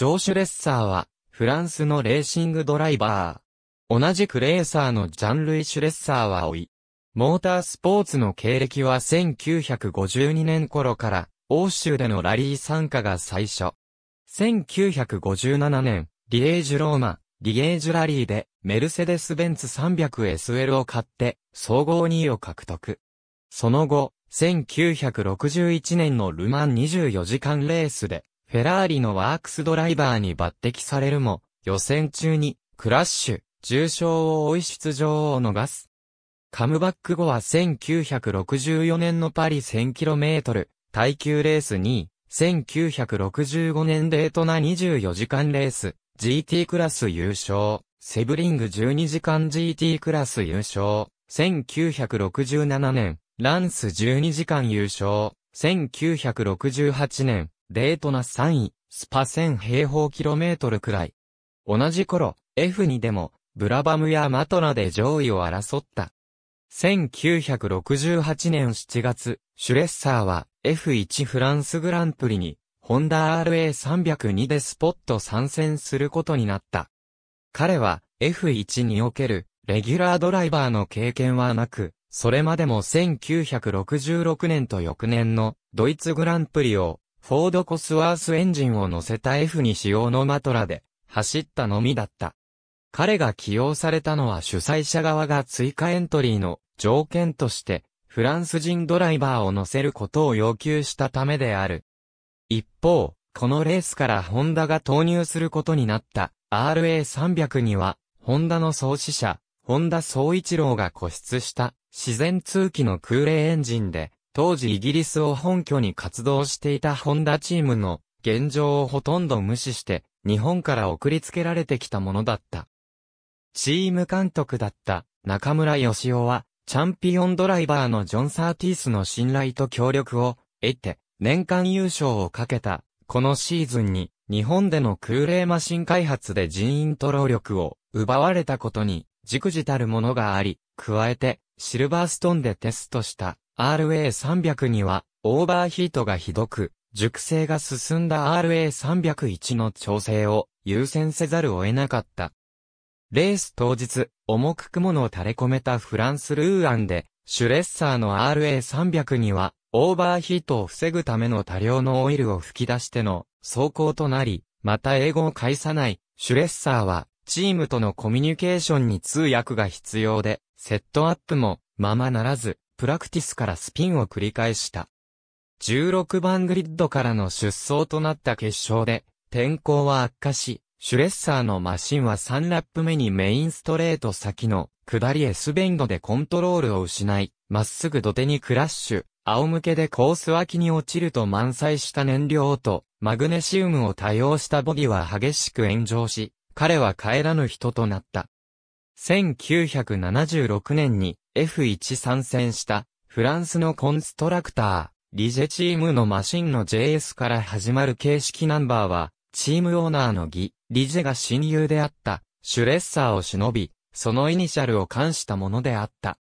ジョーシュ・レッサーは、フランスのレーシングドライバー。同じくレーサーのジャンルイ・シュレッサーは多い。モータースポーツの経歴は1952年頃から、欧州でのラリー参加が最初。1957年、リエージュ・ローマ、リエージュラリーで、メルセデス・ベンツ 300SL を買って、総合2位を獲得。その後、1961年のルマン24時間レースで、フェラーリのワークスドライバーに抜擢されるも、予選中に、クラッシュ、重傷を追い出場を逃す。カムバック後は1964年のパリ 1000km、耐久レース2位、1965年デートナ24時間レース、GT クラス優勝、セブリング12時間 GT クラス優勝、1967年、ランス12時間優勝、1968年、デートナ3位、スパ1000平方キロメートルくらい。同じ頃、F2 でも、ブラバムやマトナで上位を争った。1968年7月、シュレッサーは F1 フランスグランプリに、ホンダ RA302 でスポット参戦することになった。彼は F1 におけるレギュラードライバーの経験はなく、それまでも1966年と翌年のドイツグランプリをフォード・コスワースエンジンを乗せた F に仕様のマトラで走ったのみだった。彼が起用されたのは主催者側が追加エントリーの条件として、フランス人ドライバーを乗せることを要求したためである。一方、このレースからホンダが投入することになった RA300 には、ホンダの創始者、ホンダ総一郎が固執した自然通気の空冷エンジンで当時イギリスを本拠に活動していたホンダチームの現状をほとんど無視して日本から送りつけられてきたものだった。チーム監督だった中村義夫はチャンピオンドライバーのジョン・サーティースの信頼と協力を得て年間優勝をかけたこのシーズンに日本での空冷マシン開発で人員と労力を奪われたことに、じくたるものがあり、加えて、シルバーストンでテストした RA300 には、オーバーヒートがひどく、熟成が進んだ RA301 の調整を優先せざるを得なかった。レース当日、重く雲の垂れ込めたフランスルーアンで、シュレッサーの RA300 には、オーバーヒートを防ぐための多量のオイルを吹き出しての走行となり、また英語を介さない、シュレッサーは、チームとのコミュニケーションに通訳が必要で、セットアップも、ままならず、プラクティスからスピンを繰り返した。16番グリッドからの出走となった決勝で、天候は悪化し、シュレッサーのマシンは3ラップ目にメインストレート先の下り S ベンドでコントロールを失い、まっすぐ土手にクラッシュ、仰向けでコース脇に落ちると満載した燃料とマグネシウムを多用したボディは激しく炎上し、彼は帰らぬ人となった。1976年に F1 参戦したフランスのコンストラクター、リジェチームのマシンの JS から始まる形式ナンバーは、チームオーナーのギ、リジェが親友であったシュレッサーを忍び、そのイニシャルを冠したものであった。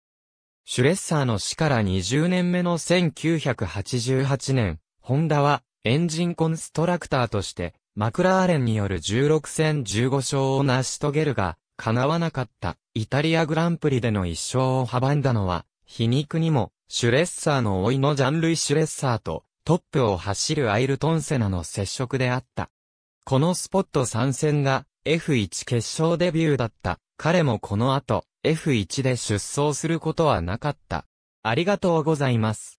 シュレッサーの死から20年目の1988年、ホンダはエンジンコンストラクターとしてマクラーレンによる16戦15勝を成し遂げるが、叶わなかった。イタリアグランプリでの一勝を阻んだのは、皮肉にも、シュレッサーの老いのジャンルイ・シュレッサーと、トップを走るアイルトンセナの接触であった。このスポット参戦が F1 決勝デビューだった。彼もこの後 F1 で出走することはなかった。ありがとうございます。